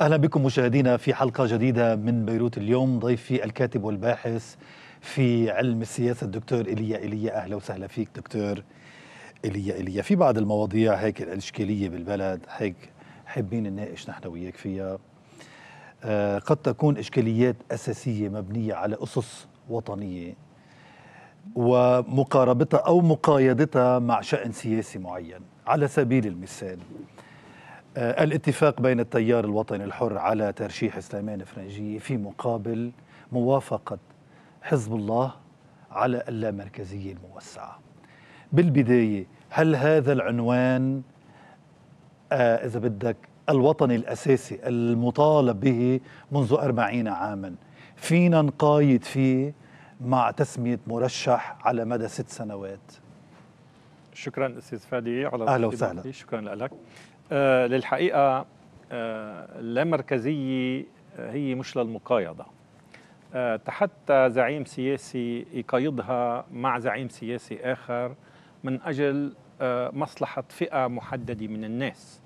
اهلا بكم مشاهدينا في حلقه جديده من بيروت اليوم ضيفي الكاتب والباحث في علم السياسه الدكتور ايليا ايليا اهلا وسهلا فيك دكتور ايليا ايليا في بعض المواضيع هيك الاشكاليه بالبلد هيك حابين نناقش نحن وياك فيها آه، قد تكون اشكاليات اساسيه مبنيه على اسس وطنيه ومقاربتها او مقايضتها مع شان سياسي معين على سبيل المثال آه، الاتفاق بين التيار الوطني الحر على ترشيح سليمان فرنجي في مقابل موافقة حزب الله على اللامركزية الموسعة بالبداية هل هذا العنوان آه إذا بدك الوطني الأساسي المطالب به منذ أربعين عاما فينا نقايد فيه مع تسمية مرشح على مدى ست سنوات شكرا أستاذ فادي على أهلا وسهلا شكرا لك آه، للحقيقة اللامركزية آه، آه، هي مش للمقايضة آه حتى زعيم سياسي يقايضها مع زعيم سياسي آخر من أجل مصلحة فئة محددة من الناس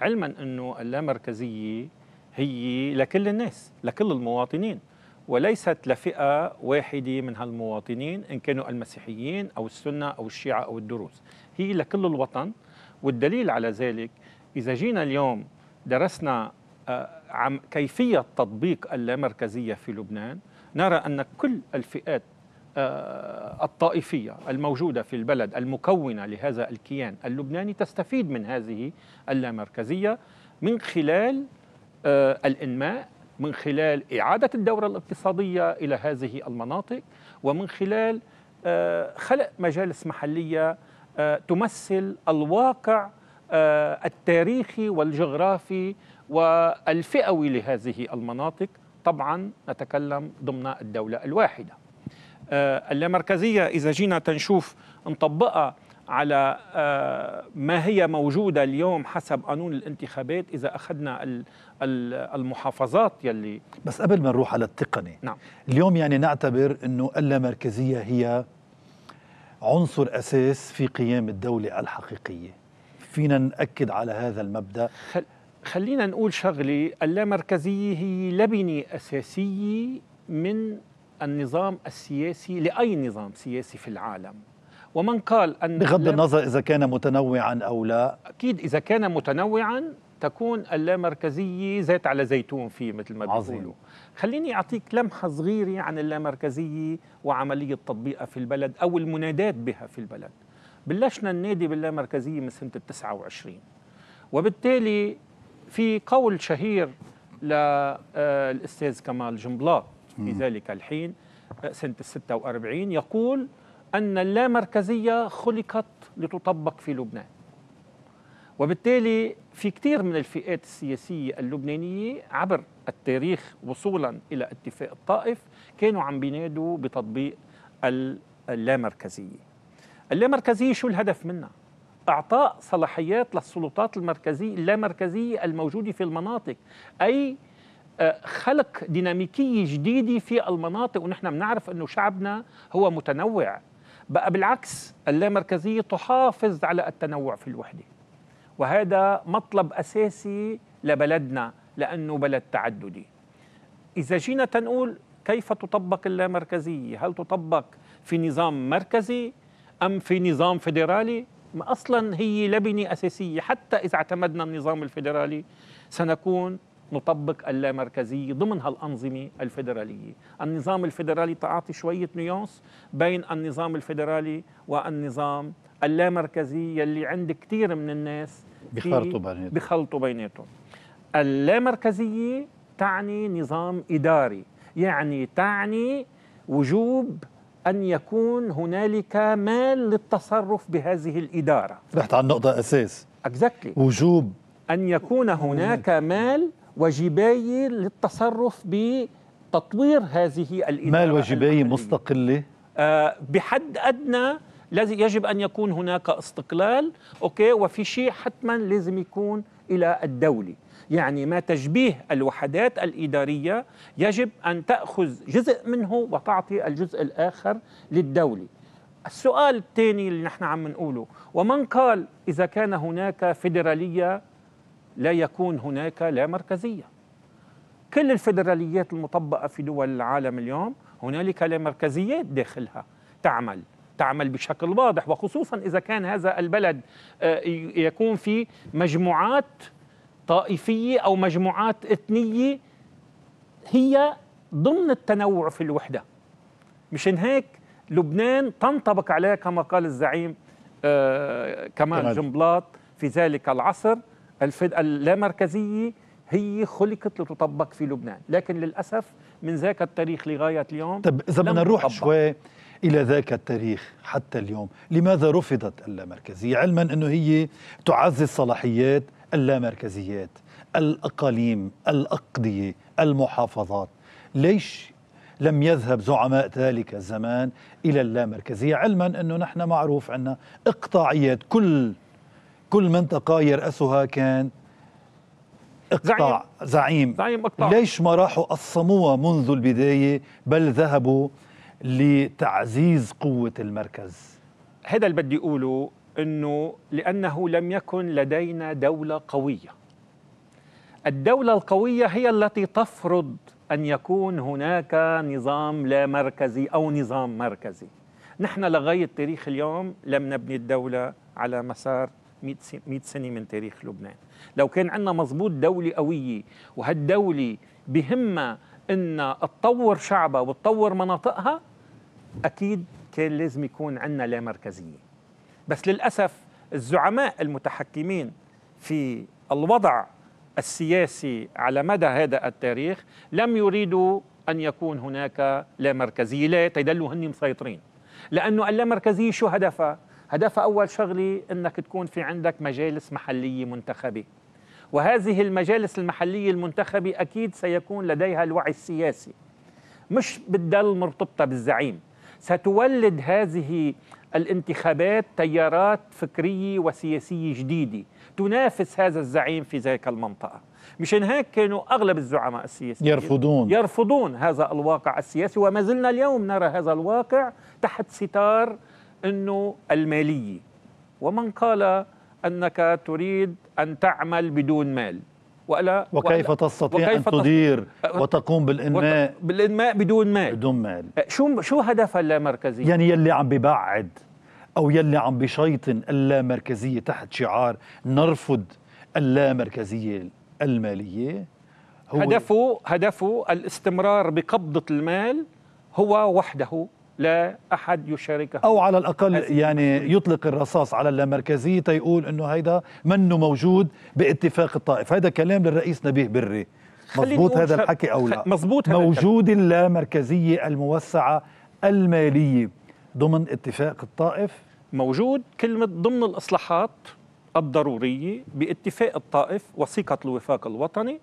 علما أنه اللامركزية هي لكل الناس لكل المواطنين وليست لفئة واحدة من هالمواطنين إن كانوا المسيحيين أو السنة أو الشيعة أو الدروز هي لكل الوطن والدليل على ذلك إذا جينا اليوم درسنا آه، كيفية تطبيق اللامركزية في لبنان نرى أن كل الفئات آه، الطائفية الموجودة في البلد المكونة لهذا الكيان اللبناني تستفيد من هذه اللامركزية من خلال آه، الإنماء من خلال إعادة الدورة الاقتصادية إلى هذه المناطق ومن خلال خلق مجالس محلية تمثل الواقع آه، التاريخي والجغرافي والفئوي لهذه المناطق طبعا نتكلم ضمن الدولة الواحدة آه، اللامركزية إذا جينا تنشوف نطبقها على آه، ما هي موجودة اليوم حسب قانون الانتخابات إذا أخذنا المحافظات يلي بس قبل ما نروح على التقني نعم. اليوم يعني نعتبر أنه اللامركزية هي عنصر أساس في قيام الدولة الحقيقية فينا نأكد على هذا المبدأ خل... خلينا نقول شغلة اللامركزية هي لبنة أساسية من النظام السياسي لأي نظام سياسي في العالم ومن قال أن بغض النظر إذا كان متنوعا أو لا أكيد إذا كان متنوعا تكون اللامركزية زيت على زيتون فيه مثل ما بيقولوا خليني أعطيك لمحة صغيرة عن اللامركزية وعملية تطبيقها في البلد أو المنادات بها في البلد بلشنا النادي باللامركزية من سنة 29 وبالتالي في قول شهير للأستاذ آه، كمال جنبلاط في ذلك الحين آه، سنة 46 يقول أن اللامركزية خلقت لتطبق في لبنان وبالتالي في كثير من الفئات السياسية اللبنانية عبر التاريخ وصولا إلى اتفاق الطائف كانوا عم بينادوا بتطبيق اللامركزية اللامركزية شو الهدف منها؟ إعطاء صلاحيات للسلطات المركزية اللامركزية الموجودة في المناطق أي آه، خلق ديناميكية جديدة في المناطق ونحن بنعرف أنه شعبنا هو متنوع بقى بالعكس اللامركزية تحافظ على التنوع في الوحدة وهذا مطلب أساسي لبلدنا لأنه بلد تعددي إذا جينا تنقول كيف تطبق اللامركزية هل تطبق في نظام مركزي أم في نظام فيدرالي أصلا هي لبنة أساسية حتى إذا اعتمدنا النظام الفيدرالي سنكون نطبق اللامركزية ضمن هالأنظمة الفيدرالية النظام الفيدرالي تعاطي شوية نيونس بين النظام الفيدرالي والنظام اللامركزي يلي عند كثير من الناس بيخلطوا بيناتهم بخلطوا بيناتهم اللامركزية تعني نظام إداري يعني تعني وجوب أن يكون هنالك مال للتصرف بهذه الإدارة رحت على النقطة أساس exactly. وجوب أن يكون هناك مال وجباية للتصرف بتطوير هذه الإدارة مال وجباية مستقلة آه بحد أدنى لازم يجب أن يكون هناك استقلال أوكي وفي شيء حتما لازم يكون إلى الدولة يعني ما تشبيه الوحدات الإدارية يجب أن تأخذ جزء منه وتعطي الجزء الآخر للدولة السؤال الثاني اللي نحن عم نقوله ومن قال إذا كان هناك فيدرالية لا يكون هناك لا مركزية كل الفيدراليات المطبقة في دول العالم اليوم هنالك لا مركزيات داخلها تعمل تعمل بشكل واضح وخصوصا إذا كان هذا البلد آه، يكون في مجموعات طائفيه او مجموعات اثنيه هي ضمن التنوع في الوحده مشان هيك لبنان تنطبق عليها كما قال الزعيم آه كمال جنبلاط في ذلك العصر اللامركزيه هي خلقت لتطبق في لبنان لكن للأسف من ذاك التاريخ لغاية اليوم طب إذا بدنا نروح شوي إلى ذاك التاريخ حتى اليوم لماذا رفضت اللامركزية علما أنه هي تعزز صلاحيات اللامركزيات الأقاليم الأقضية المحافظات ليش لم يذهب زعماء ذلك الزمان إلى اللامركزية علما أنه نحن معروف عنا إقطاعيات كل كل منطقة يرأسها كان اقطاع زعيم, زعيم, زعيم اقطاع. ليش ما راحوا قسموها منذ البداية بل ذهبوا لتعزيز قوة المركز هذا اللي بدي أقوله انه لانه لم يكن لدينا دوله قويه الدوله القويه هي التي تفرض ان يكون هناك نظام لا مركزي او نظام مركزي نحن لغايه تاريخ اليوم لم نبني الدوله على مسار 100 سنه من تاريخ لبنان لو كان عندنا مضبوط دوله قويه وهالدوله بهمها ان تطور شعبها وتطور مناطقها اكيد كان لازم يكون عندنا لا مركزيه بس للأسف الزعماء المتحكمين في الوضع السياسي على مدى هذا التاريخ لم يريدوا أن يكون هناك لا مركزية لا تيدلوا هن مسيطرين لأنه اللامركزية شو هدفها؟ هدفها أول شغلة أنك تكون في عندك مجالس محلية منتخبة وهذه المجالس المحلية المنتخبة أكيد سيكون لديها الوعي السياسي مش بتضل مرتبطة بالزعيم ستولد هذه الانتخابات تيارات فكرية وسياسية جديدة تنافس هذا الزعيم في ذلك المنطقة مشان هيك كانوا أغلب الزعماء السياسيين يرفضون يرفضون هذا الواقع السياسي وما زلنا اليوم نرى هذا الواقع تحت ستار أنه المالية ومن قال أنك تريد أن تعمل بدون مال ولا وكيف ولا تستطيع وكيف أن تدير أه، أه، وتقوم بالإنماء بالإنماء بدون مال بدون مال أه، شو شو هدفها اللامركزية؟ يعني يلي عم ببعد أو يلي عم بشيطن اللامركزية تحت شعار نرفض اللامركزية المالية هو هدفه هدفه الاستمرار بقبضة المال هو وحده لا أحد يشاركه أو على الأقل يعني يطلق الرصاص على اللامركزية تيقول أنه هيدا منه موجود باتفاق الطائف هذا كلام للرئيس نبيه بري مضبوط هذا الحكي أو لا مضبوط موجود اللامركزية الموسعة المالية ضمن اتفاق الطائف موجود كلمة ضمن الإصلاحات الضرورية باتفاق الطائف وثيقة الوفاق الوطني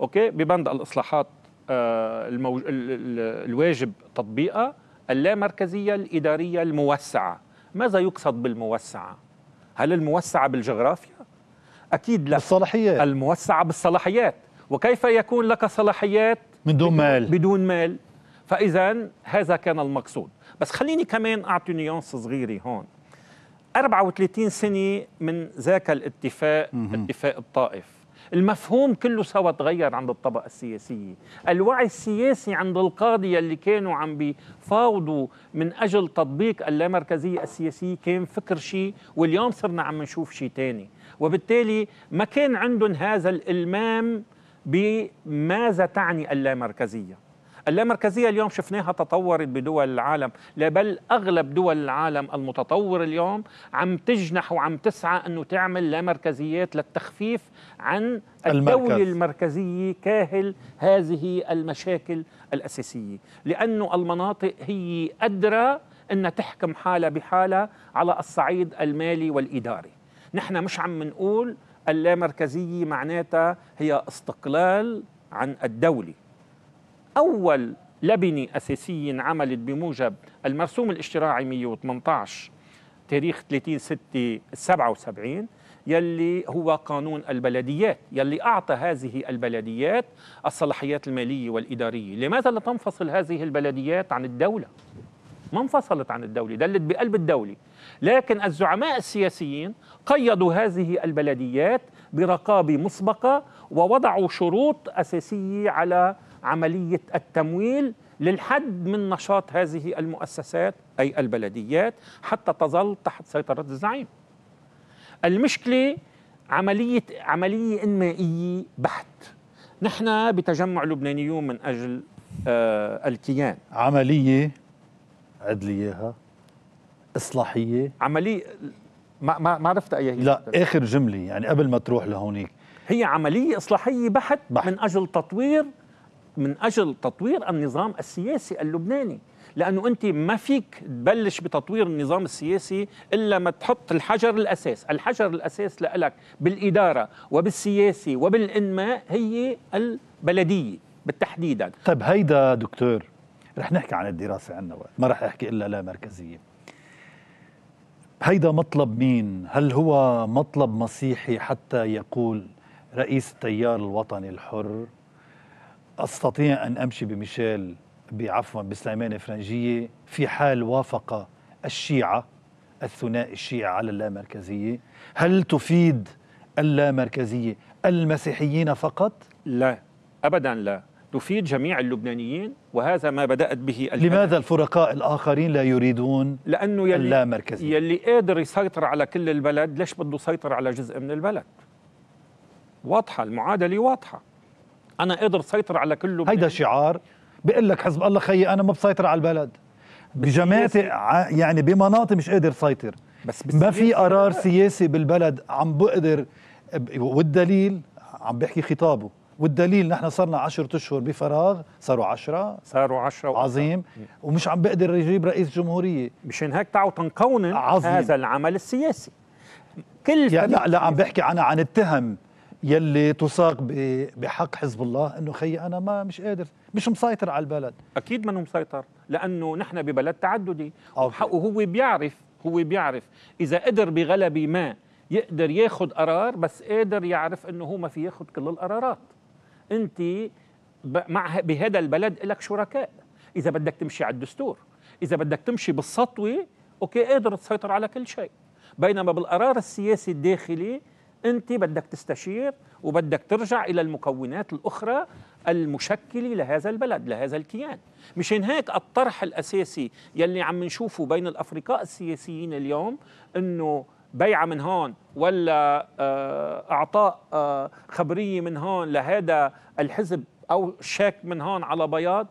أوكي ببند الإصلاحات آه، الموج... الواجب تطبيقها اللامركزية الإدارية الموسعة ماذا يقصد بالموسعة؟ هل الموسعة بالجغرافيا؟ أكيد لا بالصلاحيات الموسعة بالصلاحيات وكيف يكون لك صلاحيات من دون مال بدون مال فإذا هذا كان المقصود بس خليني كمان أعطي نيونس صغيرة هون 34 سنة من ذاك الاتفاق مهم. اتفاق الطائف المفهوم كله سوا تغير عند الطبقة السياسية الوعي السياسي عند القاضية اللي كانوا عم بيفاوضوا من أجل تطبيق اللامركزية السياسية كان فكر شيء واليوم صرنا عم نشوف شيء تاني وبالتالي ما كان عندهم هذا الإلمام بماذا تعني اللامركزية اللامركزية اليوم شفناها تطورت بدول العالم لا بل أغلب دول العالم المتطور اليوم عم تجنح وعم تسعى أنه تعمل لامركزيات للتخفيف عن الدولة المركز. المركزية كاهل هذه المشاكل الأساسية لأنه المناطق هي أدرى أن تحكم حالها بحالها على الصعيد المالي والإداري نحن مش عم نقول اللامركزية معناتها هي استقلال عن الدولة أول لبنة أساسية انعملت بموجب المرسوم الاشتراعي 118 تاريخ 30 6 77 يلي هو قانون البلديات يلي أعطى هذه البلديات الصلاحيات المالية والإدارية لماذا لا تنفصل هذه البلديات عن الدولة؟ ما انفصلت عن الدولة دلت بقلب الدولة لكن الزعماء السياسيين قيدوا هذه البلديات برقابة مسبقة ووضعوا شروط أساسية على عملية التمويل للحد من نشاط هذه المؤسسات أي البلديات حتى تظل تحت سيطرة الزعيم المشكلة عملية عملية إنمائية بحت نحن بتجمع لبنانيون من أجل آه الكيان عملية عد لي إياها إصلاحية عملية ما ما ما عرفت أي هي لا أكتر. آخر جملة يعني قبل ما تروح لهونيك هي عملية إصلاحية بحت, بحت من أجل تطوير من أجل تطوير النظام السياسي اللبناني لأنه أنت ما فيك تبلش بتطوير النظام السياسي إلا ما تحط الحجر الأساس الحجر الأساس لك بالإدارة وبالسياسي وبالإنماء هي البلدية بالتحديدا طيب هيدا دكتور رح نحكي عن الدراسة عندنا وقت ما رح أحكي إلا لا مركزية هيدا مطلب مين؟ هل هو مطلب مسيحي حتى يقول رئيس التيار الوطني الحر أستطيع أن أمشي بميشيل بعفوا بسليمان فرنجية في حال وافق الشيعة الثنائي الشيعة على اللامركزية هل تفيد اللامركزية المسيحيين فقط؟ لا أبدا لا تفيد جميع اللبنانيين وهذا ما بدأت به الحلقة. لماذا الفرقاء الآخرين لا يريدون لأنه يلي, اللامركزية؟ يلي قادر يسيطر على كل البلد ليش بده يسيطر على جزء من البلد؟ واضحة المعادلة واضحة انا قادر سيطر على كله هيدا شعار بقول لك حزب الله خيي انا ما بسيطر على البلد بجماعتي يعني بمناطق مش قادر سيطر بس ما في قرار سياسي بالبلد عم بقدر والدليل عم بحكي خطابه والدليل نحن صرنا 10 اشهر بفراغ صاروا 10 صاروا 10 عظيم ومش عم بقدر يجيب رئيس جمهوريه مشان هيك تعوا تنقون هذا العمل السياسي كل يعني لا لا عم بحكي انا عن التهم يلي تساق بحق حزب الله انه خي انا ما مش قادر مش مسيطر على البلد اكيد ما مسيطر لانه نحن ببلد تعددي وهو بيعرف هو بيعرف اذا قدر بغلبه ما يقدر ياخذ قرار بس قادر يعرف انه هو ما في ياخذ كل القرارات انت مع بهذا البلد لك شركاء اذا بدك تمشي على الدستور اذا بدك تمشي بالسطوه اوكي قادر تسيطر على كل شيء بينما بالقرار السياسي الداخلي انت بدك تستشير وبدك ترجع الى المكونات الاخرى المشكله لهذا البلد لهذا الكيان مشان هيك الطرح الاساسي يلي عم نشوفه بين الافرقاء السياسيين اليوم انه بيعه من هون ولا آه، اعطاء آه، خبريه من هون لهذا الحزب او شاك من هون على بياض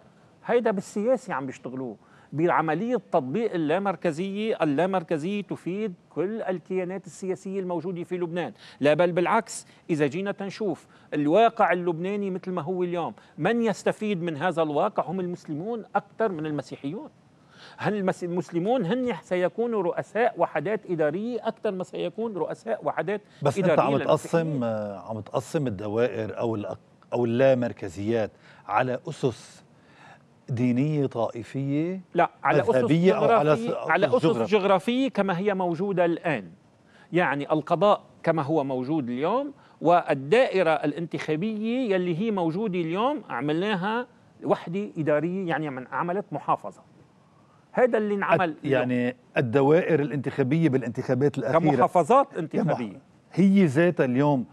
هيدا بالسياسي عم بيشتغلوه بعملية تطبيق اللامركزية اللامركزية تفيد كل الكيانات السياسية الموجودة في لبنان لا بل بالعكس إذا جينا تنشوف الواقع اللبناني مثل ما هو اليوم من يستفيد من هذا الواقع هم المسلمون أكثر من المسيحيون هل المسلمون هن سيكونوا رؤساء وحدات إدارية أكثر ما سيكون رؤساء وحدات بس إدارية بس أنت عم تقسم عم تقسم الدوائر أو أو اللامركزيات على أسس دينيه طائفيه لا على اسس جغرافيه على اسس جغرافيه كما هي موجوده الان يعني القضاء كما هو موجود اليوم والدائره الانتخابيه يلي هي موجوده اليوم عملناها وحده اداريه يعني من عملت محافظه هذا اللي انعمل يعني اليوم. الدوائر الانتخابيه بالانتخابات الاخيره كمحافظات انتخابيه هي ذاتها اليوم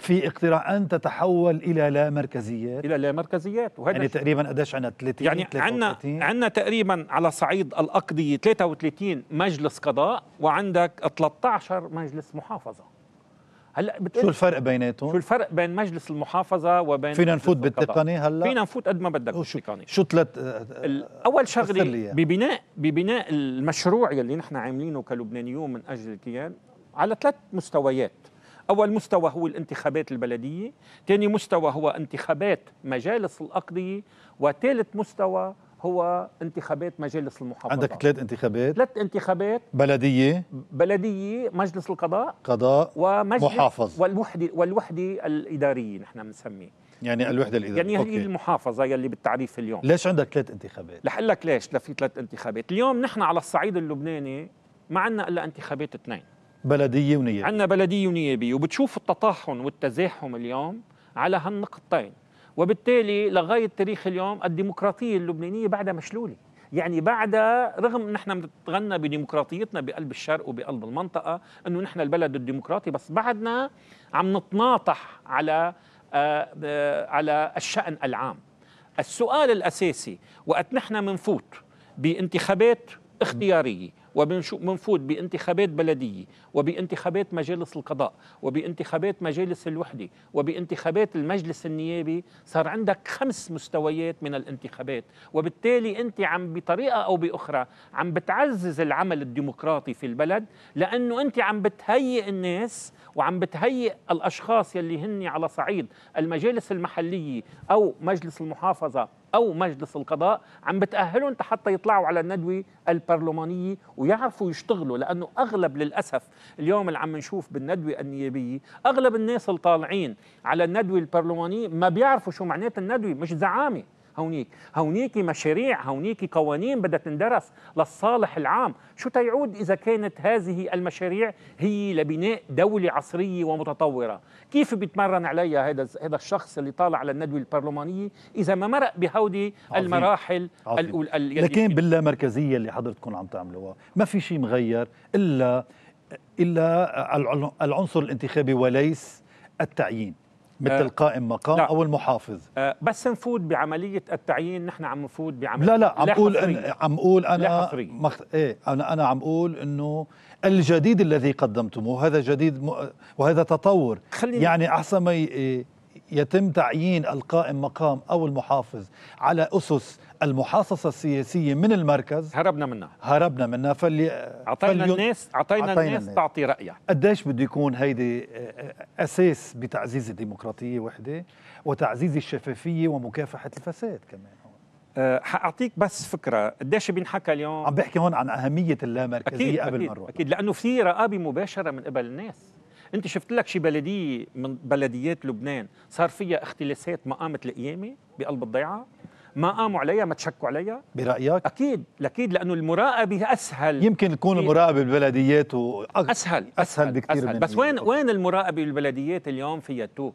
في اقتراع أن تتحول إلى لا مركزيات إلى لا مركزيات وهذا يعني تقريبا قديش عندنا 30 يعني عندنا عندنا تقريبا على صعيد الأقضية 33 مجلس قضاء وعندك 13 مجلس محافظة هلا بتقول شو الفرق بيناتهم؟ شو الفرق بين مجلس المحافظه وبين فينا نفوت بالتقنيه هلا؟ فينا نفوت قد ما بدك بالتقنيه شو ثلاث اول شغله يعني. ببناء ببناء المشروع يلي نحن عاملينه كلبنانيون من اجل الكيان على ثلاث مستويات أول مستوى هو الانتخابات البلدية ثاني مستوى هو انتخابات مجالس الأقضية وثالث مستوى هو انتخابات مجالس المحافظات عندك ثلاث انتخابات ثلاث انتخابات بلدية بلدية مجلس القضاء قضاء ومجلس محافظ والوحدة والوحدة الإدارية نحن بنسميه يعني الوحدة الإدارية يعني هي المحافظة يلي بالتعريف اليوم ليش عندك ثلاث انتخابات؟ رح لك ليش لفي ثلاث انتخابات، اليوم نحن على الصعيد اللبناني ما عندنا إلا انتخابات اثنين بلديه ونيابية عندنا بلديه ونيابية وبتشوف التطاحن والتزاحم اليوم على هالنقطتين وبالتالي لغايه تاريخ اليوم الديمقراطيه اللبنانيه بعدها مشلوله يعني بعدها رغم نحن بنتغنى بديمقراطيتنا بقلب الشرق وبقلب المنطقه انه نحن البلد الديمقراطي بس بعدنا عم نتناطح على آآ آه، آآ على الشان العام السؤال الاساسي وقت نحن منفوت بانتخابات اختياريه ومنفوذ بانتخابات بلدية وبانتخابات مجالس القضاء وبانتخابات مجالس الوحدة وبانتخابات المجلس النيابي صار عندك خمس مستويات من الانتخابات وبالتالي أنت عم بطريقة أو بأخرى عم بتعزز العمل الديمقراطي في البلد لأنه أنت عم بتهيئ الناس وعم بتهيئ الأشخاص يلي هن على صعيد المجالس المحلية أو مجلس المحافظة او مجلس القضاء عم بتاهلهم حتى يطلعوا على الندوه البرلمانيه ويعرفوا يشتغلوا لانه اغلب للاسف اليوم اللي عم نشوف بالندوه النيابيه اغلب الناس اللي طالعين على الندوه البرلمانيه ما بيعرفوا شو معنات الندوه مش زعامه هونيك هونيك مشاريع هونيك قوانين بدها تندرس للصالح العام شو تيعود إذا كانت هذه المشاريع هي لبناء دولة عصرية ومتطورة كيف بيتمرن عليها هذا هذا الشخص اللي طالع على الندوة البرلمانية إذا ما مرق بهودي المراحل عظيم. الأولى لكن باللامركزية اللي حضرتكم عم تعملوها ما في شيء مغير إلا إلا العنصر الانتخابي وليس التعيين مثل آه، قائم مقام لا. او المحافظ آه، بس نفوت بعمليه التعيين نحن عم نفوت بعمليه لا لا عم اقول عم اقول انا مخ... ايه انا انا عم اقول انه الجديد الذي قدمتموه هذا جديد م... وهذا تطور خليني يعني احسن ما ي... يتم تعيين القائم مقام او المحافظ على اسس المحاصصه السياسيه من المركز هربنا منها هربنا منها فاللي اعطينا فلي... الناس اعطينا الناس, الناس تعطي رايها قديش بده يكون هيدي آه، اساس بتعزيز الديمقراطيه وحده وتعزيز الشفافيه ومكافحه الفساد كمان آه، حاعطيك بس فكره قديش بينحكى اليوم عم بحكي هون عن اهميه اللامركزيه قبل مره اكيد لانه في رقابه مباشره من قبل الناس انت شفت لك شي بلديه من بلديات لبنان صار فيها اختلاسات مقامة القيامه بقلب الضيعه ما قاموا عليها ما تشكوا عليها برايك اكيد اكيد لانه المراقبه اسهل يمكن تكون المراقبه بالبلديات أسهل, اسهل اسهل بكثير أسهل. من بس وين وين المراقبه بالبلديات اليوم فيها توك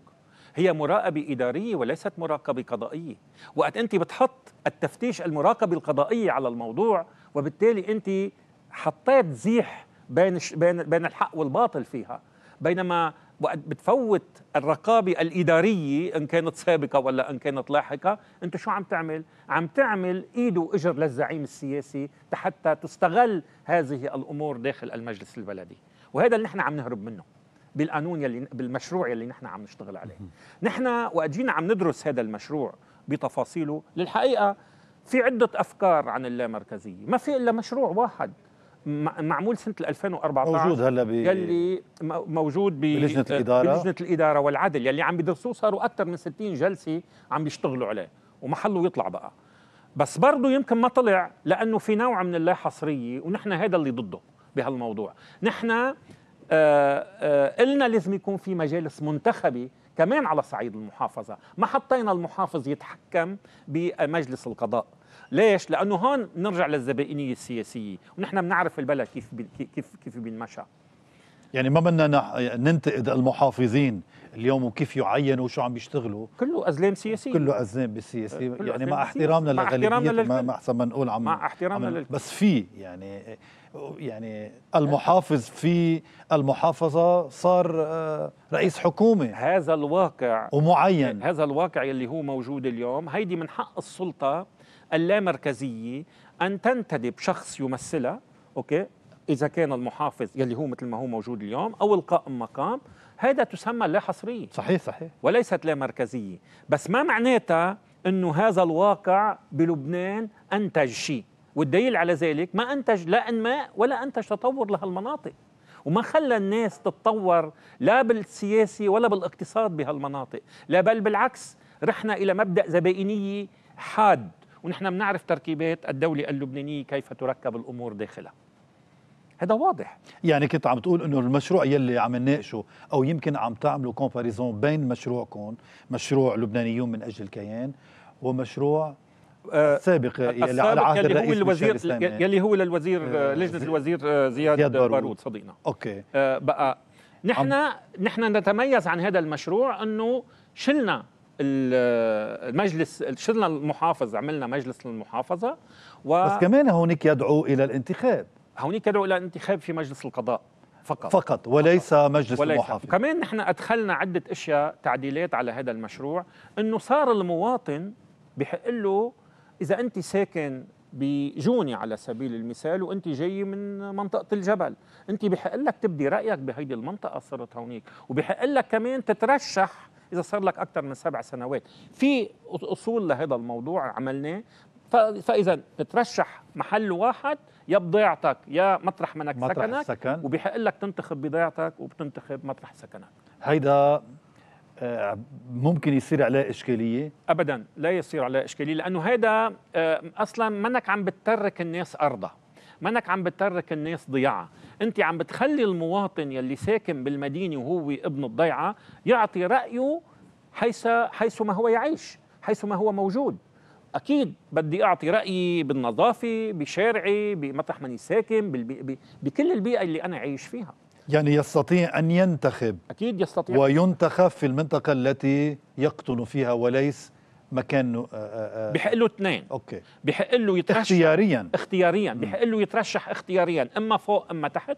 هي مراقبة إدارية وليست مراقبة قضائية وقت أنت بتحط التفتيش المراقبة القضائية على الموضوع وبالتالي أنت حطيت زيح بين بين بين الحق والباطل فيها بينما وقت بتفوت الرقابة الإدارية إن كانت سابقة ولا إن كانت لاحقة أنت شو عم تعمل؟ عم تعمل إيد وإجر للزعيم السياسي حتى تستغل هذه الأمور داخل المجلس البلدي وهذا اللي نحن عم نهرب منه بالقانون يلي بالمشروع يلي نحن عم نشتغل عليه نحن وقت جينا عم ندرس هذا المشروع بتفاصيله للحقيقة في عدة أفكار عن اللامركزية ما في إلا مشروع واحد معمول سنه 2014 موجود هلا يلي موجود بلجنه آه، الاداره بلجنه الاداره والعدل يلي عم بيدرسوه صاروا اكثر من 60 جلسه عم بيشتغلوا عليه ومحله يطلع بقى بس برضه يمكن ما طلع لانه في نوع من اللا حصريه ونحن هذا اللي ضده بهالموضوع نحن آآ آه، آآ آه، قلنا لازم يكون في مجالس منتخبه كمان على صعيد المحافظه ما حطينا المحافظ يتحكم بمجلس القضاء ليش؟ لانه هون بنرجع للزبائنيه السياسيه ونحن بنعرف البلد كيف بي كيف كيف بينمشى يعني ما بدنا ننتقد المحافظين اليوم وكيف يعينوا وشو عم بيشتغلوا كله ازلام سياسيه كله ازلام بالسياسه يعني مع احترامنا للغالبيه ما احسن ما نقول عم مع احترامنا عم بس في يعني يعني المحافظ في المحافظه صار آه، رئيس حكومه هذا الواقع ومعين هذا الواقع اللي هو موجود اليوم هيدي من حق السلطه اللامركزيه ان تنتدب شخص يمثلها اوكي اذا كان المحافظ يلي هو مثل ما هو موجود اليوم او القائم مقام هذا تسمى لا حصريه صحيح صحيح وليست لا مركزيه بس ما معناتها انه هذا الواقع بلبنان انتج شيء والدليل على ذلك ما انتج لا انماء ولا انتج تطور لهالمناطق وما خلى الناس تتطور لا بالسياسي ولا بالاقتصاد بهالمناطق لا بل بالعكس رحنا الى مبدا زبائنيه حاد ونحن بنعرف تركيبات الدولة اللبنانية كيف تركب الأمور داخلها هذا واضح يعني كنت عم تقول انه المشروع يلي عم نناقشه او يمكن عم تعملوا كومباريزون بين مشروعكم مشروع لبنانيون من اجل الكيان ومشروع آه سابق يلي على عهد يلي هو الوزير يلي هو للوزير آه, آه، لجنه الوزير آه، زياد, زياد بارود, بارود صديقنا اوكي آه، بقى نحن نحن نتميز عن هذا المشروع انه شلنا المجلس شلنا المحافظ عملنا مجلس للمحافظة و بس كمان هونيك يدعو إلى الانتخاب هونيك يدعو إلى الانتخاب في مجلس القضاء فقط فقط وليس فقط. مجلس وليس. المحافظ كمان نحن أدخلنا عدة أشياء تعديلات على هذا المشروع أنه صار المواطن بحق له إذا أنت ساكن بجوني على سبيل المثال وانت جاي من منطقه الجبل انت بحق لك تبدي رايك بهيدي المنطقه صرت هونيك وبحق لك كمان تترشح اذا صار لك اكثر من سبع سنوات في اصول لهذا الموضوع عملناه فاذا بترشح محل واحد يا بضيعتك يا مطرح منك مطرح سكنك سكن. وبيحق لك تنتخب بضيعتك وبتنتخب مطرح سكنك هيدا آه، ممكن يصير عليه اشكاليه ابدا لا يصير عليه اشكاليه لانه هيدا آه، اصلا منك عم بتترك الناس ارضها انك عم بترك الناس ضياع انت عم بتخلي المواطن يلي ساكن بالمدينه وهو ابن الضيعه يعطي رايه حيث حيث ما هو يعيش حيث ما هو موجود اكيد بدي اعطي رايي بالنظافه بشارعي بمطرح ماني ساكن بكل البيئه اللي انا عايش فيها يعني يستطيع ان ينتخب اكيد يستطيع وينتخب في المنطقه التي يقطن فيها وليس مكانه آه، آه، آه. بحق له اثنين اوكي بحق له يترشح اختياريا اختياريا بحق له يترشح اختياريا اما فوق اما تحت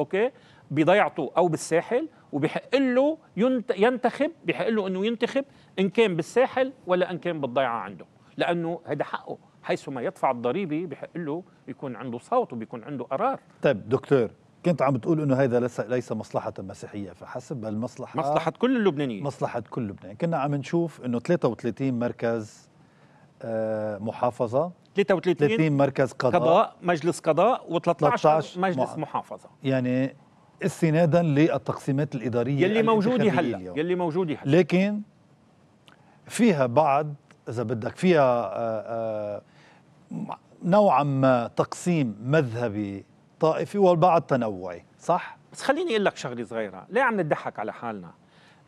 اوكي بضيعته او بالساحل وبحق له ينتخب بحق له انه ينتخب ان كان بالساحل ولا ان كان بالضيعه عنده لانه هذا حقه حيث ما يدفع الضريبه بحق له يكون عنده صوت وبيكون عنده قرار طيب دكتور كنت عم بتقول انه هذا ليس ليس مصلحه مسيحيه فحسب بل مصلحه مصلحه كل اللبنانيين مصلحه كل لبنان كنا عم نشوف انه 33 مركز آه، محافظه 33 30 مركز قضاء قضاء مجلس قضاء و13 مجلس محافظه يعني استنادا للتقسيمات الاداريه يلي موجوده هلا يلي موجوده هلا لكن فيها بعض اذا بدك فيها آه، آه، نوعا ما تقسيم مذهبي الطائفي والبعض تنوعي صح؟ بس خليني أقول لك شغلة صغيرة ليه عم نضحك على حالنا؟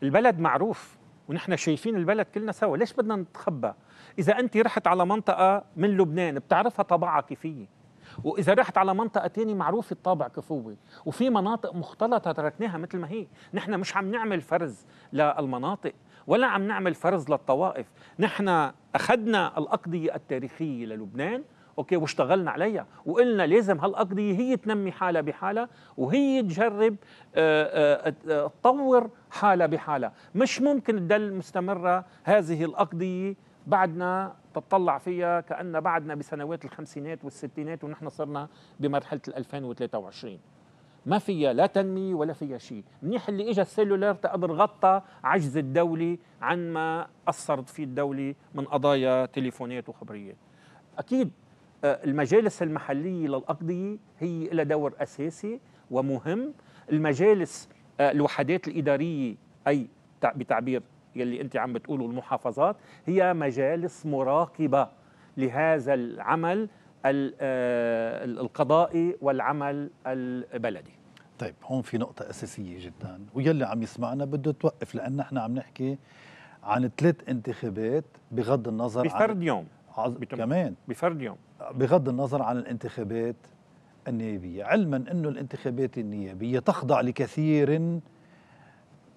البلد معروف ونحن شايفين البلد كلنا سوا ليش بدنا نتخبى؟ إذا أنت رحت على منطقة من لبنان بتعرفها طبعها كيفية وإذا رحت على منطقة تانية معروف الطابع كفوة وفي مناطق مختلطة تركناها مثل ما هي نحن مش عم نعمل فرز للمناطق ولا عم نعمل فرز للطوائف نحن أخذنا الأقضية التاريخية للبنان اوكي واشتغلنا عليها وقلنا لازم هالأقضية هي تنمي حالها بحالها وهي تجرب آه، آه، آه، تطور حالها بحالها مش ممكن تضل مستمرة هذه الأقضية بعدنا تطلع فيها كأن بعدنا بسنوات الخمسينات والستينات ونحن صرنا بمرحلة 2023 ما فيها لا تنمية ولا فيها شيء منيح اللي إجا السيلولار تقدر غطى عجز الدولة عن ما أثرت فيه الدولة من قضايا تليفونات وخبريات أكيد آه، المجالس المحلية للأقضية هي لها دور أساسي ومهم المجالس آه، الوحدات الإدارية أي بتعبير يلي أنت عم بتقوله المحافظات هي مجالس مراقبة لهذا العمل آه، القضائي والعمل البلدي طيب هون في نقطة أساسية جدا ويلي عم يسمعنا بده توقف لأن نحن عم نحكي عن ثلاث انتخابات بغض النظر بفرد عن يوم عز... بتم... كمان بفرد يوم بغض النظر عن الانتخابات النيابية علما أن الانتخابات النيابية تخضع لكثير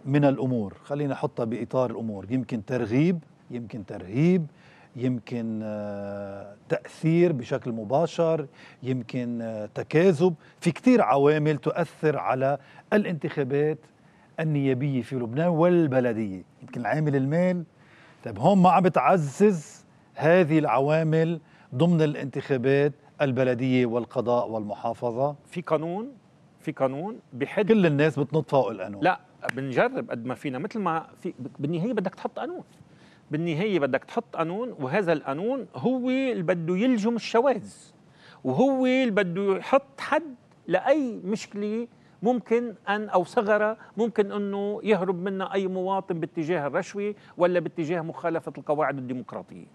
من الأمور خلينا نحطها بإطار الأمور يمكن ترغيب يمكن ترهيب يمكن آه، تأثير بشكل مباشر يمكن آه، تكاذب في كثير عوامل تؤثر على الانتخابات النيابية في لبنان والبلدية يمكن عامل المال طيب هون ما عم بتعزز هذه العوامل ضمن الانتخابات البلدية والقضاء والمحافظة في قانون في قانون بحد كل الناس بتنط فوق القانون لا بنجرب قد ما فينا مثل ما في بالنهاية بدك تحط قانون بالنهاية بدك تحط قانون وهذا القانون هو اللي بده يلجم الشواذ وهو اللي بده يحط حد لأي مشكلة ممكن أن أو ثغرة ممكن أنه يهرب منها أي مواطن باتجاه الرشوة ولا باتجاه مخالفة القواعد الديمقراطية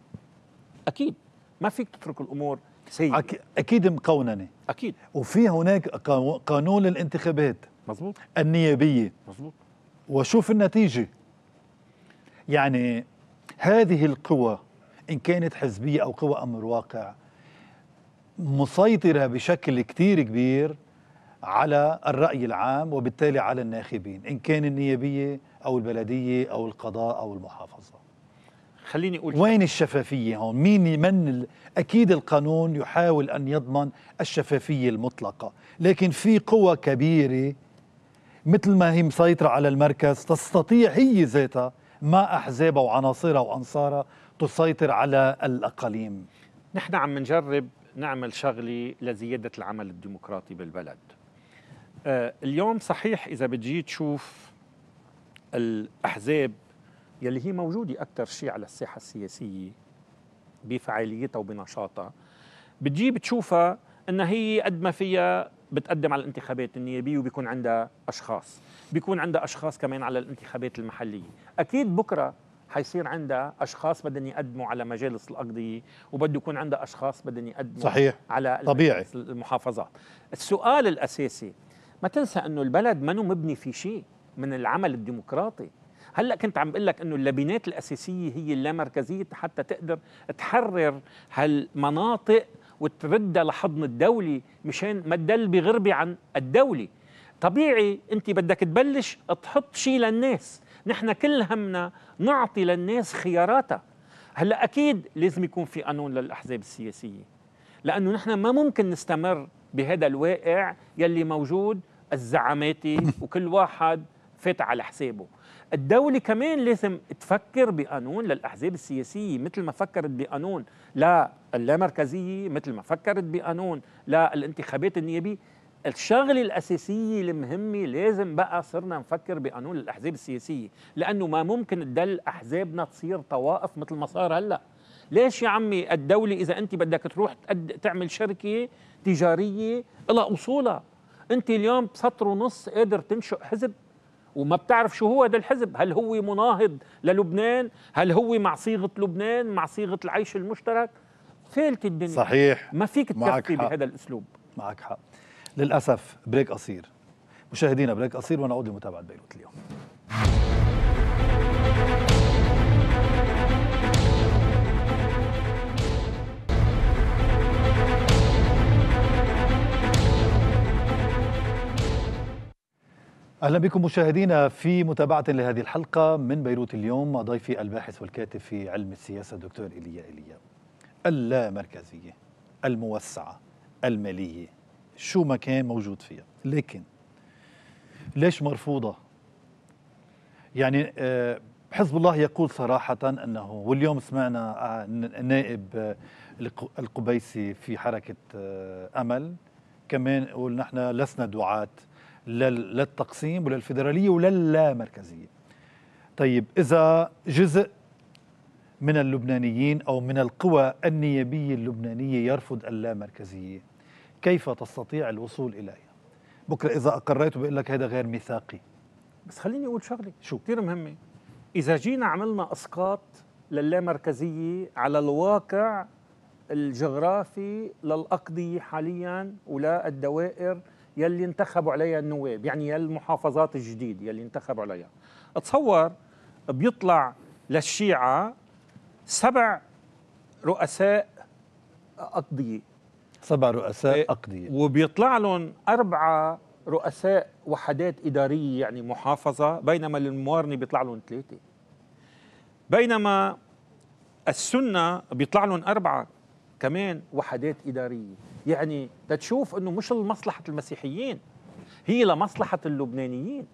أكيد ما فيك تترك الامور سيئه اكيد مقوننه اكيد وفي هناك قانون للانتخابات مظبوط النيابيه مظبوط وشوف النتيجه يعني هذه القوى ان كانت حزبيه او قوى امر واقع مسيطره بشكل كثير كبير على الراي العام وبالتالي على الناخبين ان كان النيابيه او البلديه او القضاء او المحافظه خليني اقول وين الشفافيه هون مين من ال... اكيد القانون يحاول ان يضمن الشفافيه المطلقه لكن في قوى كبيره مثل ما هي مسيطره على المركز تستطيع هي ذاتها ما احزابها وعناصرها وانصارها تسيطر على الاقاليم نحن عم نجرب نعمل شغله لزياده العمل الديمقراطي بالبلد آه، اليوم صحيح اذا بتجي تشوف الاحزاب يلي هي موجودة أكثر شيء على الساحة السياسية بفعاليتها وبنشاطها بتجي بتشوفها انها هي قد ما فيها بتقدم على الانتخابات النيابيه وبيكون عندها اشخاص بيكون عندها اشخاص كمان على الانتخابات المحليه اكيد بكره حيصير عندها اشخاص بدهم يقدموا على مجالس الاقضيه وبده يكون عندها اشخاص بدهم يقدموا صحيح على طبيعي المحافظات السؤال الاساسي ما تنسى انه البلد منو مبني في شيء من العمل الديمقراطي هلا كنت عم بقول لك انه اللبنات الاساسيه هي اللامركزيه حتى تقدر تحرر هالمناطق وتردها لحضن الدولي مشان ما تدل بغربة عن الدولي طبيعي انت بدك تبلش تحط شيء للناس نحن كل همنا نعطي للناس خياراتها هلا اكيد لازم يكون في قانون للاحزاب السياسيه لانه نحن ما ممكن نستمر بهذا الواقع يلي موجود الزعماتي وكل واحد فات على حسابه الدولة كمان لازم تفكر بقانون للأحزاب السياسية مثل ما فكرت بقانون للامركزية مثل ما فكرت بقانون للانتخابات النيابية الشغلة الأساسية المهمة لازم بقى صرنا نفكر بقانون الأحزاب السياسية لأنه ما ممكن تدل أحزابنا تصير طوائف مثل ما صار هلأ ليش يا عمي الدولة إذا أنت بدك تروح تعمل شركة تجارية لها أصولها أنت اليوم بسطر ونص قادر تنشئ حزب وما بتعرف شو هو هذا الحزب هل هو مناهض للبنان هل هو مع صيغة لبنان مع صيغة العيش المشترك فيلت الدنيا صحيح ما فيك تكفي بهذا الأسلوب معك حق للأسف بريك قصير مشاهدينا بريك قصير ونعود لمتابعة بيروت اليوم اهلا بكم مشاهدينا في متابعه لهذه الحلقه من بيروت اليوم ضيفي الباحث والكاتب في علم السياسه الدكتور ايليا ايليا اللامركزيه الموسعه الماليه شو ما كان موجود فيها لكن ليش مرفوضه يعني آه، حزب الله يقول صراحة أنه واليوم سمعنا النائب آه، القبيسي في حركة آه، أمل كمان يقول نحن لسنا دعاة للتقسيم وللفيدرالية وللامركزية طيب إذا جزء من اللبنانيين أو من القوى النيابية اللبنانية يرفض اللامركزية كيف تستطيع الوصول إليها بكرة إذا أقريت بقول لك هذا غير ميثاقي بس خليني أقول شغلة شو كثير مهمة إذا جينا عملنا إسقاط للامركزية على الواقع الجغرافي للأقضية حاليا ولا الدوائر يلي انتخبوا عليها النواب يعني يلي المحافظات الجديد يلي انتخبوا عليها اتصور بيطلع للشيعة سبع رؤساء أقضية سبع رؤساء إيه، أقضية وبيطلع لهم أربعة رؤساء وحدات إدارية يعني محافظة بينما للموارنة بيطلع لهم ثلاثة بينما السنة بيطلع لهم أربعة كمان وحدات إدارية يعني تشوف انه مش لمصلحه المسيحيين هي لمصلحه اللبنانيين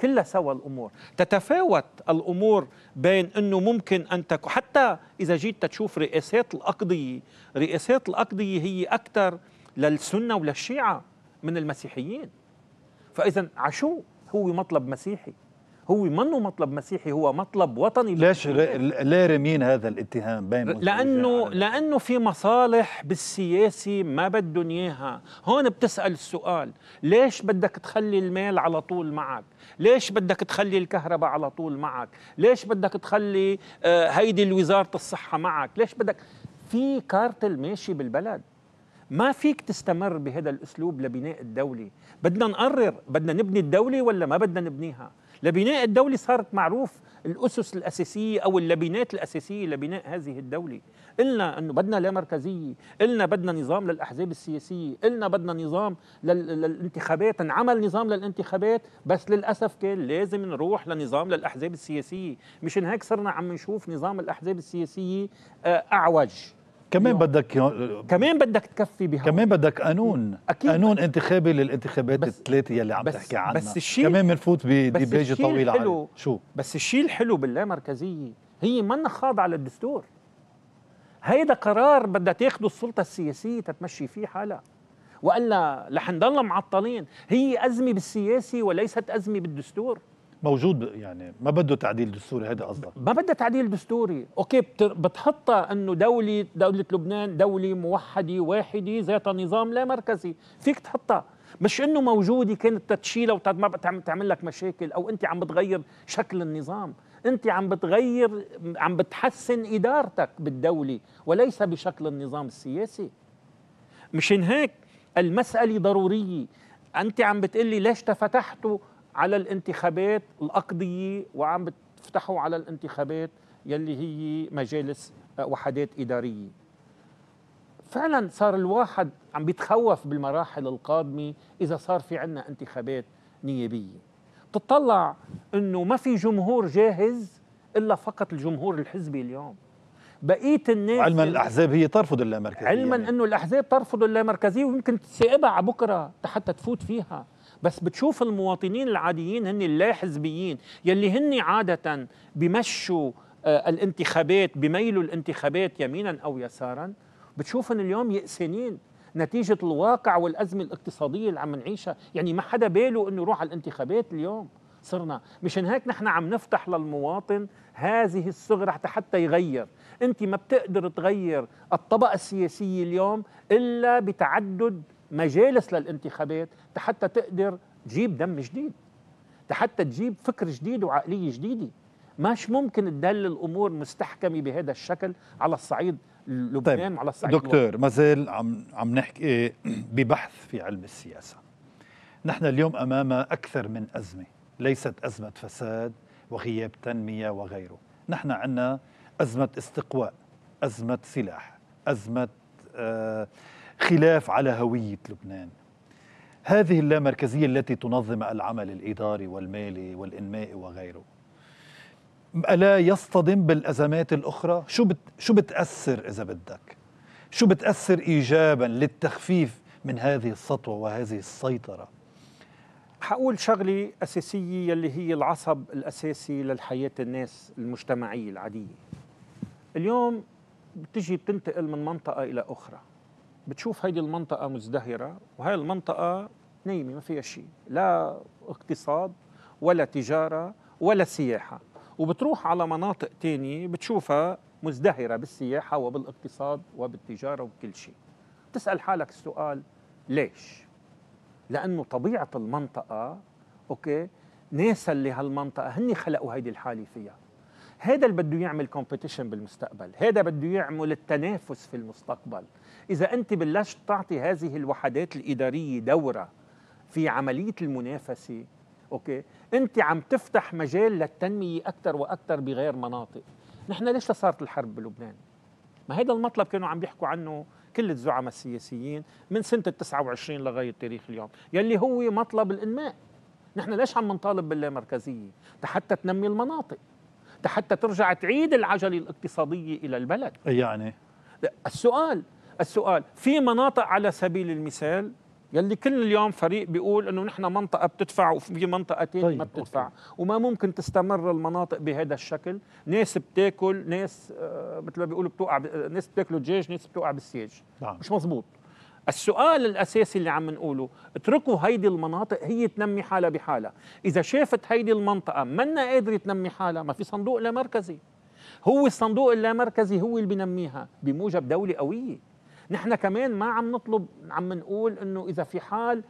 كلها سوا الامور تتفاوت الامور بين انه ممكن ان تكون حتى اذا جيت تشوف رئاسات الاقضيه رئاسات الاقضيه هي اكثر للسنه وللشيعه من المسيحيين فاذا عشو هو مطلب مسيحي هو منه مطلب مسيحي هو مطلب وطني ليش لا رمين هذا الاتهام بين لانه لانه في مصالح بالسياسي ما بدهم اياها هون بتسال السؤال ليش بدك تخلي المال على طول معك ليش بدك تخلي الكهرباء على طول معك ليش بدك تخلي آه، هيدي وزاره الصحه معك ليش بدك في كارتل ماشي بالبلد ما فيك تستمر بهذا الاسلوب لبناء الدوله بدنا نقرر بدنا نبني الدوله ولا ما بدنا نبنيها لبناء الدولة صارت معروف الاسس الاساسيه او اللبنات الاساسيه لبناء هذه الدوله قلنا انه بدنا لا مركزيه قلنا بدنا نظام للاحزاب السياسيه قلنا بدنا نظام للانتخابات انعمل نظام للانتخابات بس للاسف كان لازم نروح لنظام للاحزاب السياسيه مشان هيك صرنا عم نشوف نظام الاحزاب السياسيه آه، اعوج كمان بدك كمان بدك تكفي بها كمان بدك قانون أكيد قانون انتخابي للانتخابات الثلاثه يلي عم تحكي عنها بس الشيء كمان بنفوت بديباجه طويله عليه شو بس الشيء الحلو باللامركزيه هي منا خاضعه للدستور هيدا قرار بدها تاخده السلطه السياسيه تتمشي فيه حالها والا رح نضل معطلين هي ازمه بالسياسه وليست ازمه بالدستور موجود يعني ما بده تعديل دستوري هذا قصدك ما بده تعديل دستوري اوكي بتحطها انه دولة دولة لبنان دولة موحدة واحدة ذات نظام لا مركزي فيك تحطها مش انه موجودة كانت تتشيلها وما بتعمل لك مشاكل او انت عم بتغير شكل النظام انت عم بتغير عم بتحسن ادارتك بالدولة وليس بشكل النظام السياسي مشان هيك المسألة ضرورية انت عم بتقلي ليش تفتحتوا على الانتخابات الأقضية وعم بتفتحوا على الانتخابات يلي هي مجالس آه، وحدات إدارية فعلا صار الواحد عم بيتخوف بالمراحل القادمة إذا صار في عنا انتخابات نيابية بتطلع أنه ما في جمهور جاهز إلا فقط الجمهور الحزبي اليوم بقيه الناس علما الاحزاب هي ترفض اللامركزيه علما يعني. انه الاحزاب ترفض اللامركزيه ويمكن تسائبها على بكره حتى تفوت فيها بس بتشوف المواطنين العاديين هن اللا حزبيين يلي هن عادة بمشوا آه، الانتخابات بميلوا الانتخابات يمينا أو يسارا بتشوفهم اليوم يأسنين نتيجة الواقع والأزمة الاقتصادية اللي عم نعيشها يعني ما حدا باله أنه يروح على الانتخابات اليوم صرنا مشان هيك نحن عم نفتح للمواطن هذه الصغرة حتى يغير انت ما بتقدر تغير الطبقه السياسيه اليوم الا بتعدد مجالس للانتخابات حتى تقدر تجيب دم جديد حتى تجيب فكر جديد وعقلية جديدة مش ممكن تدل الأمور مستحكمة بهذا الشكل على الصعيد لبنان طيب على الصعيد دكتور ما زال عم عم نحكي ببحث في علم السياسة نحن اليوم أمام أكثر من أزمة ليست أزمة فساد وغياب تنمية وغيره نحن عندنا أزمة استقواء أزمة سلاح أزمة آه خلاف على هوية لبنان هذه اللامركزية التي تنظم العمل الإداري والمالي والإنمائي وغيره ألا يصطدم بالأزمات الأخرى؟ شو, بت شو بتأثر إذا بدك؟ شو بتأثر إيجابا للتخفيف من هذه السطوة وهذه السيطرة؟ حقول شغلة أساسية يلي هي العصب الأساسي للحياة الناس المجتمعية العادية اليوم بتجي بتنتقل من منطقة إلى أخرى بتشوف هيدي المنطقة مزدهرة وهي المنطقة نايمة ما فيها شيء لا اقتصاد ولا تجارة ولا سياحة وبتروح على مناطق تانية بتشوفها مزدهرة بالسياحة وبالاقتصاد وبالتجارة وبكل شيء تسأل حالك السؤال ليش؟ لأنه طبيعة المنطقة أوكي ناس اللي هالمنطقة هن خلقوا هيدي الحالة فيها هذا اللي بده يعمل كومبيتيشن بالمستقبل هذا بده يعمل التنافس في المستقبل إذا أنت بلشت تعطي هذه الوحدات الإدارية دورة في عملية المنافسة أوكي أنت عم تفتح مجال للتنمية أكثر وأكثر بغير مناطق نحن ليش صارت الحرب بلبنان ما هذا المطلب كانوا عم يحكوا عنه كل الزعماء السياسيين من سنة 29 لغاية تاريخ اليوم يلي هو مطلب الإنماء نحن ليش عم نطالب باللامركزية حتى تنمي المناطق حتى ترجع تعيد العجلة الاقتصادية إلى البلد يعني السؤال السؤال في مناطق على سبيل المثال يلي كل اليوم فريق بيقول انه نحن منطقه بتدفع وفي منطقتين طيب ما بتدفع أوكي. وما ممكن تستمر المناطق بهذا الشكل ناس بتاكل ناس آه مثل ما بيقولوا بتوقع ب... ناس بتاكلوا دجاج ناس بتوقع بالسياج نعم. مش مزبوط السؤال الاساسي اللي عم نقوله اتركوا هيدي المناطق هي تنمي حالها بحالها اذا شافت هيدي المنطقه منا قادره تنمي حالها ما في صندوق لا مركزي هو الصندوق اللامركزي هو اللي بنميها بموجب دوله قويه نحن كمان ما عم نطلب عم نقول انه اذا في حال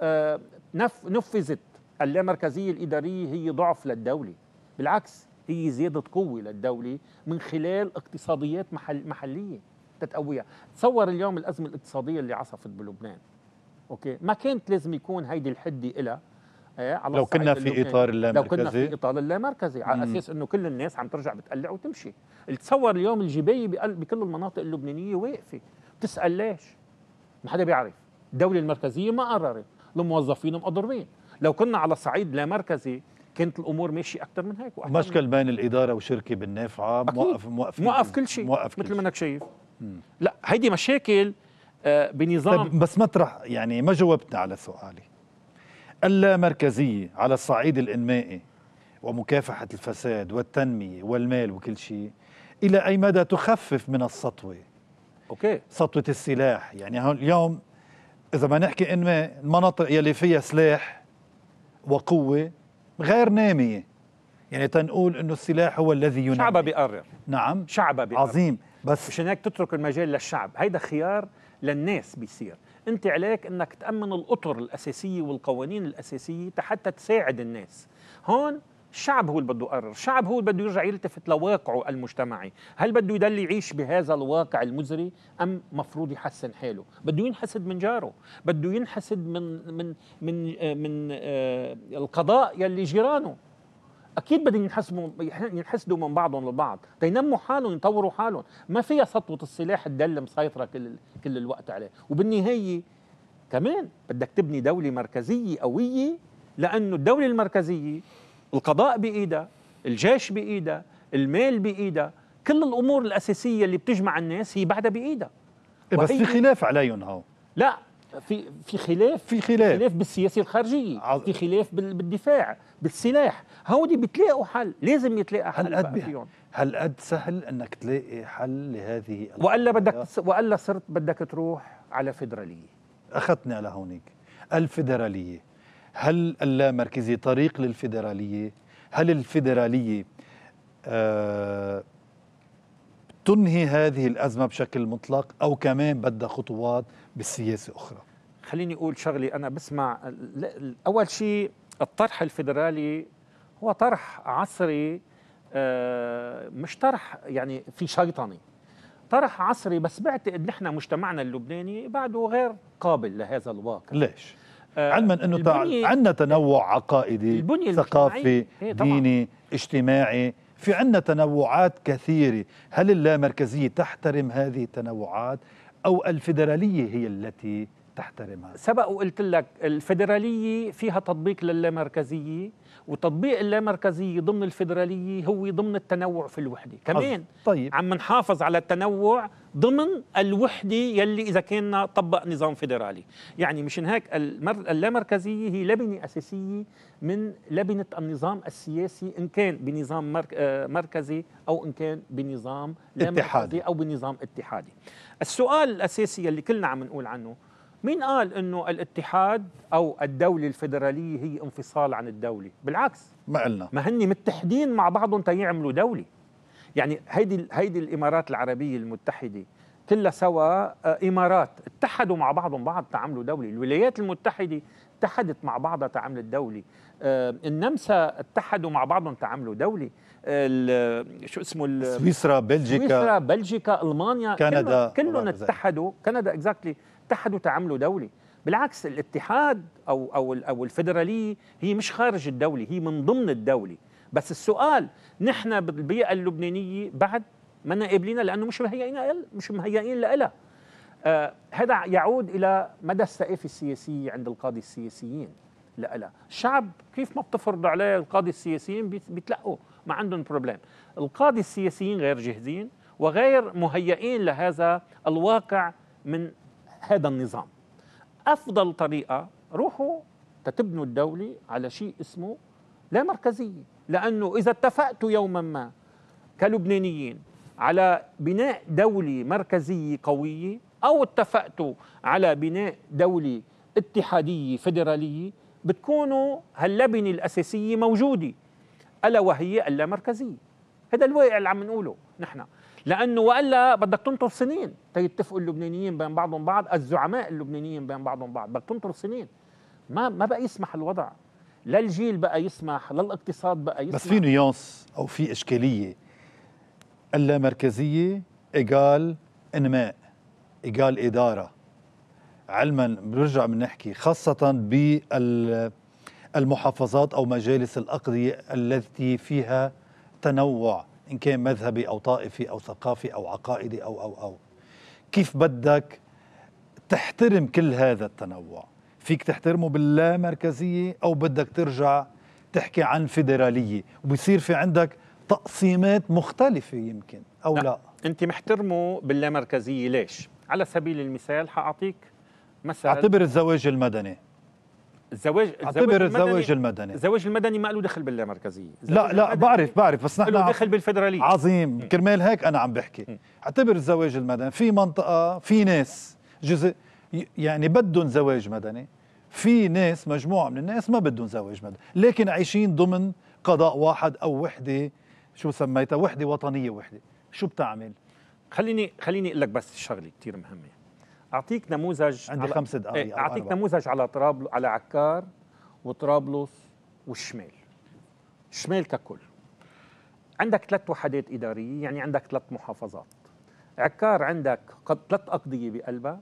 آه، نف نفذت اللامركزيه الاداريه هي ضعف للدوله بالعكس هي زياده قوه للدوله من خلال اقتصاديات محل محليه تتقويها تصور اليوم الازمه الاقتصاديه اللي عصفت بلبنان اوكي ما كانت لازم يكون هيدي الحده إلها آه، على لو كنا في اطار اللامركزي لو كنا في اطار اللامركزي على اساس انه كل الناس عم ترجع بتقلع وتمشي تصور اليوم الجبايه بكل المناطق اللبنانيه واقفه تسال ليش؟ ما حدا بيعرف الدوله المركزيه ما قررت الموظفين مقدرين لو كنا على صعيد لا مركزي كانت الامور ماشيه اكثر من هيك مشكل بين الاداره وشركه بالنافعه موقف موقف موقف كل شيء موقف مثل ما انك شايف لا هيدي مشاكل آه، بنظام طيب، بس مطرح يعني ما جاوبتنا على سؤالي اللامركزيه على الصعيد الانمائي ومكافحه الفساد والتنميه والمال وكل شيء الى اي مدى تخفف من السطوه أوكي. سطوة السلاح يعني اليوم إذا ما نحكي إن المناطق يلي فيها سلاح وقوة غير نامية يعني تنقول انه السلاح هو الذي ينمي شعبها بيقرر نعم شعبها بيقرر عظيم بس مشان هيك تترك المجال للشعب هيدا خيار للناس بيصير انت عليك انك تامن الاطر الاساسيه والقوانين الاساسيه حتى تساعد الناس هون الشعب هو اللي بده يقرر الشعب هو اللي بده يرجع يلتفت لواقعه المجتمعي هل بده يضل يعيش بهذا الواقع المزري أم مفروض يحسن حاله بده ينحسد من جاره بده ينحسد من من من آه، من آه، القضاء يلي جيرانه اكيد بدهم ينحسبوا ينحسدوا من بعضهم لبعض تينموا حالهم يطوروا حالهم ما فيها سطوه السلاح الدل مسيطره كل كل الوقت عليه وبالنهايه كمان بدك تبني دوله مركزيه قويه لانه الدوله المركزيه القضاء بايدها الجيش بايدها المال بايدها كل الامور الاساسيه اللي بتجمع الناس هي بعدها بايدها إيه، بس في خلاف عليهم هون لا في في خلاف في خلاف خلاف بالسياسه الخارجيه عظ... في خلاف بالدفاع بالسلاح هودي بتلاقوا حل لازم يتلاقى حل هل فيهم هل قد سهل انك تلاقي حل لهذه والا بدك والا صرت بدك تروح على فدراليه اخذتني على هونيك الفدراليه هل اللامركزي طريق للفيدرالية؟ هل الفيدرالية آه تنهي هذه الأزمة بشكل مطلق أو كمان بدها خطوات بالسياسة أخرى؟ خليني أقول شغلي أنا بسمع أول شيء الطرح الفيدرالي هو طرح عصري آه مش طرح يعني في شيطاني طرح عصري بس بعتقد نحن مجتمعنا اللبناني بعده غير قابل لهذا الواقع ليش؟ آه، علما انه عندنا تنوع عقائدي ثقافي إيه، ديني اجتماعي في عندنا تنوعات كثيره هل اللامركزيه تحترم هذه التنوعات او الفيدراليه هي التي تحترمها سبق وقلت لك الفيدراليه فيها تطبيق للامركزيه وتطبيق اللامركزيه ضمن الفيدرالية هو ضمن التنوع في الوحده كمان طيب. عم نحافظ على التنوع ضمن الوحده يلي اذا كان طبق نظام فيدرالي يعني مشان هيك المر... اللامركزيه هي لبنه اساسيه من لبنه النظام السياسي ان كان بنظام مر... آه، مركزي او ان كان بنظام اتحادي او بنظام اتحادي السؤال الاساسي يلي كلنا عم نقول عنه مين قال انه الاتحاد او الدوله الفدراليه هي انفصال عن الدوله بالعكس ما قلنا ما هن متحدين مع بعضهم تيعملوا دوله يعني هيدي هيدي الامارات العربيه المتحده كلها سوا آه، امارات اتحدوا مع بعضهم بعض تعملوا دوله الولايات المتحده اتحدت مع بعضها تعملت دوله آه، النمسا اتحدوا مع بعضهم تعملوا دوله شو اسمه سويسرا بلجيكا سويسرا بلجيكا المانيا كندا كلهم اتحدوا كندا اكزاكتلي exactly اتحدوا تعملوا دولي بالعكس الاتحاد او او او الفدراليه هي مش خارج الدولي هي من ضمن الدولي بس السؤال نحن بالبيئه اللبنانيه بعد ما قابلين لانه مش مهيئين مش مهيئين لها آه هذا يعود الى مدى السقف السياسي عند القاده السياسيين لا لا الشعب كيف ما بتفرض عليه القاده السياسيين بيتلقوا ما عندهم بروبلم القاده السياسيين غير جاهزين وغير مهيئين لهذا الواقع من هذا النظام أفضل طريقة روحوا تتبنوا الدولة على شيء اسمه لا مركزية لأنه إذا اتفقتوا يوما ما كلبنانيين على بناء دولة مركزية قوية أو اتفقتوا على بناء دولة اتحادية فيدرالية بتكونوا هاللبنة الأساسية موجودة ألا وهي اللامركزية هذا الواقع اللي عم نقوله نحن لانه والا بدك تنطر سنين تيتفقوا طيب اللبنانيين بين بعضهم بعض الزعماء اللبنانيين بين بعضهم بعض بدك تنطر سنين ما ما بقى يسمح الوضع لا الجيل بقى يسمح لا الاقتصاد بقى يسمح بس في نيونس او في اشكاليه اللامركزيه ايجال انماء ايجال اداره علما بنرجع بنحكي خاصه بال المحافظات او مجالس الاقضيه التي فيها تنوع إن كان مذهبي أو طائفي أو ثقافي أو عقائدي أو أو أو كيف بدك تحترم كل هذا التنوع فيك تحترمه باللامركزية أو بدك ترجع تحكي عن فيدرالية وبصير في عندك تقسيمات مختلفة يمكن أو لا, لا. أنت محترمه باللامركزية ليش؟ على سبيل المثال حأعطيك مثلا أعتبر الزواج المدني الزواج اعتبر الزواج المدني الزواج المدني ما له دخل باللامركزيه لا لا بعرف بعرف بس نحن له دخل بالفدراليه عظيم كرمال هيك انا عم بحكي اعتبر الزواج المدني في منطقه في ناس جزء يعني بدهم زواج مدني في ناس مجموعه من الناس ما بدهم زواج مدني لكن عايشين ضمن قضاء واحد او وحده شو سميتها وحده وطنيه وحده شو بتعمل خليني خليني اقول لك بس شغله كثير مهمه اعطيك نموذج عندي على خمس دقائق إيه، اعطيك أربعة. نموذج على طرابلس على عكار وطرابلس والشمال الشمال ككل عندك ثلاث وحدات اداريه يعني عندك ثلاث محافظات عكار عندك قد ثلاث اقضيه بقلبها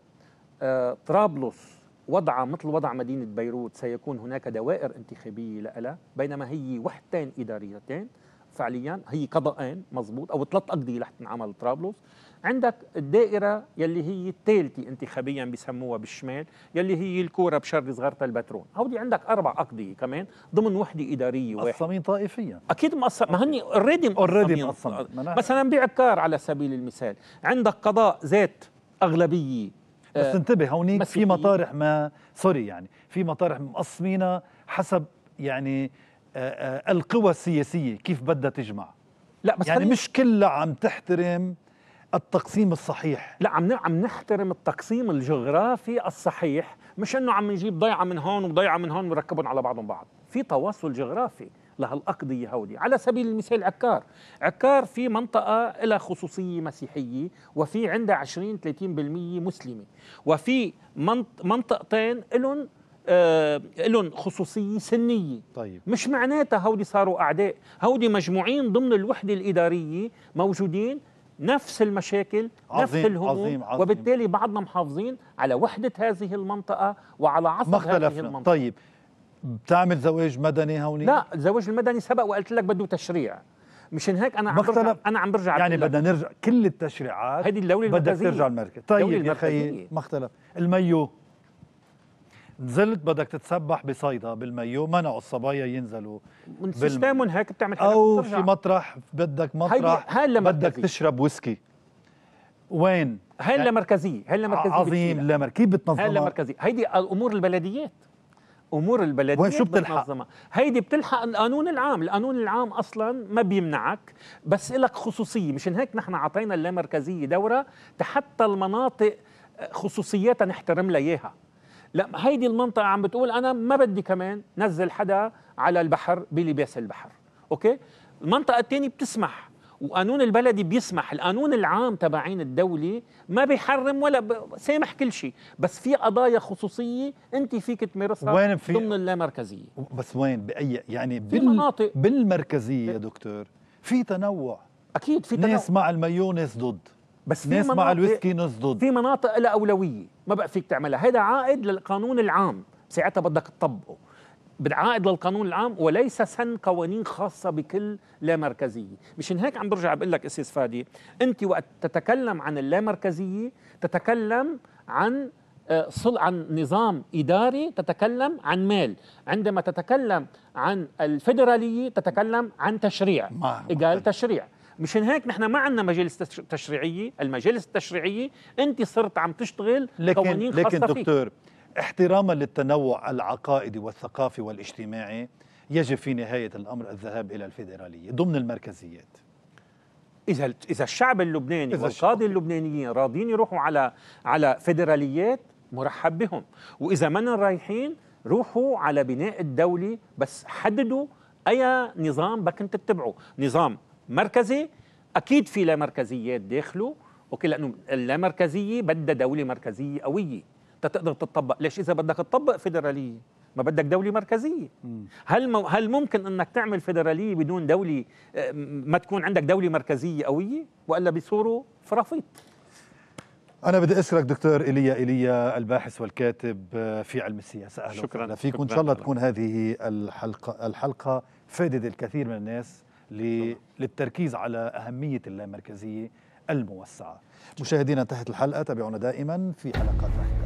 آه، طرابلس وضع مثل وضع مدينه بيروت سيكون هناك دوائر انتخابيه لها بينما هي وحدتين اداريتين فعليا هي قضاءين مضبوط او ثلاث اقضيه رح تنعمل طرابلس عندك الدائره يلي هي الثالثه انتخابيا بسموها بالشمال يلي هي الكوره بشر صغيره البترون هودي عندك اربع اقضيه كمان ضمن وحده اداريه واحده مقسمين طائفيا اكيد مقسم ما هن اوريدي اوريدي مثلا بعكار على سبيل المثال عندك قضاء ذات اغلبيه آه، بس انتبه هونيك في مطارح ما سوري يعني في مطارح مقسمينها حسب يعني آه، آه، القوى السياسيه كيف بدها تجمع لا بس يعني مش كلها عم تحترم التقسيم الصحيح لا عم عم نحترم التقسيم الجغرافي الصحيح مش انه عم نجيب ضيعه من هون وضيعه من هون ونركبهم على بعضهم بعض في تواصل جغرافي لهالأقضية هودي على سبيل المثال عكار عكار في منطقة لها خصوصية مسيحية وفي عندها 20 30% مسلمة وفي منطقتين لهم آه لهم خصوصية سنية طيب. مش معناتها هودي صاروا أعداء هودي مجموعين ضمن الوحدة الإدارية موجودين نفس المشاكل عظيم نفس الهموم عظيم عظيم وبالتالي بعضنا محافظين على وحدة هذه المنطقة وعلى عصر هذه المنطقة طيب بتعمل زواج مدني هوني؟ لا الزواج المدني سبق وقلت لك بده تشريع مشان هيك انا عم برجع انا عم برجع يعني بدنا نرجع كل التشريعات هذه الدوله المركزيه بدك ترجع المركز طيب يا اخي ما اختلف الميو نزلت بدك تتسبح بصيدا بالمايو منعوا الصبايا ينزلوا من سيستمهم هيك بتعمل حاجات او بترجع. في مطرح بدك مطرح هلا بدك تشرب ويسكي وين هلا يعني مركزي هلا مركزي عظيم لا كيف بتنظمها هلا مركزي هيدي امور البلديات امور البلديه شو بتلحق؟ هيدي بتلحق القانون العام، القانون العام اصلا ما بيمنعك بس لك خصوصيه، مشان هيك نحن اعطينا اللامركزيه دوره حتى المناطق آه، خصوصياتها نحترم لها اياها. لا هيدي المنطقه عم بتقول انا ما بدي كمان نزل حدا على البحر بلباس البحر اوكي المنطقه الثانيه بتسمح وقانون البلدي بيسمح القانون العام تبعين الدولة ما بيحرم ولا ب... سامح كل شيء بس في قضايا خصوصية أنت فيك تمارسها وين في... ضمن اللامركزية بس وين بأي يعني بال... بالمركزية يا دكتور في تنوع أكيد في تنوع ناس مع الميونس ضد بس في ناس مع الويسكينوس ضد في مناطق لها اولويه ما بقى فيك تعملها هذا عائد للقانون العام ساعتها بدك تطبقه بالعائد للقانون العام وليس سن قوانين خاصة بكل لامركزية مشان هيك عم برجع بقول لك أسيس فادي أنت وقت تتكلم عن اللامركزية تتكلم عن آه، صل عن نظام إداري تتكلم عن مال عندما تتكلم عن الفيدرالية تتكلم عن تشريع قال تشريع مشان هيك نحن ما عندنا مجالس تشريعيه المجالس التشريعيه انت صرت عم تشتغل لكن قوانين لكن دكتور فيك. احتراما للتنوع العقائدي والثقافي والاجتماعي يجب في نهايه الامر الذهاب الى الفيدراليه ضمن المركزيات اذا اذا الشعب اللبناني إذا والقاضي اللبنانيين راضين يروحوا على على فيدراليات مرحب بهم واذا من رايحين روحوا على بناء الدولة بس حددوا أي نظام بدكم تتبعوا نظام مركزي اكيد في لا مركزيات داخله اوكي لانه اللامركزيه بدها دوله مركزيه قويه تقدر تطبق ليش اذا بدك تطبق فيدراليه ما بدك دوله مركزيه هل هل ممكن انك تعمل فيدراليه بدون دوله آه، ما تكون عندك دوله مركزيه قويه والا بيصوروا فرافيط أنا بدي أسألك دكتور إيليا إيليا الباحث والكاتب آه، في علم السياسة أهلا شكرا وسهلا فيك وإن شاء الله تكون هذه الحلقة الحلقة فادت الكثير من الناس للتركيز على أهمية اللامركزية الموسعة مشاهدينا انتهت الحلقة تابعونا دائما في حلقات لاحقة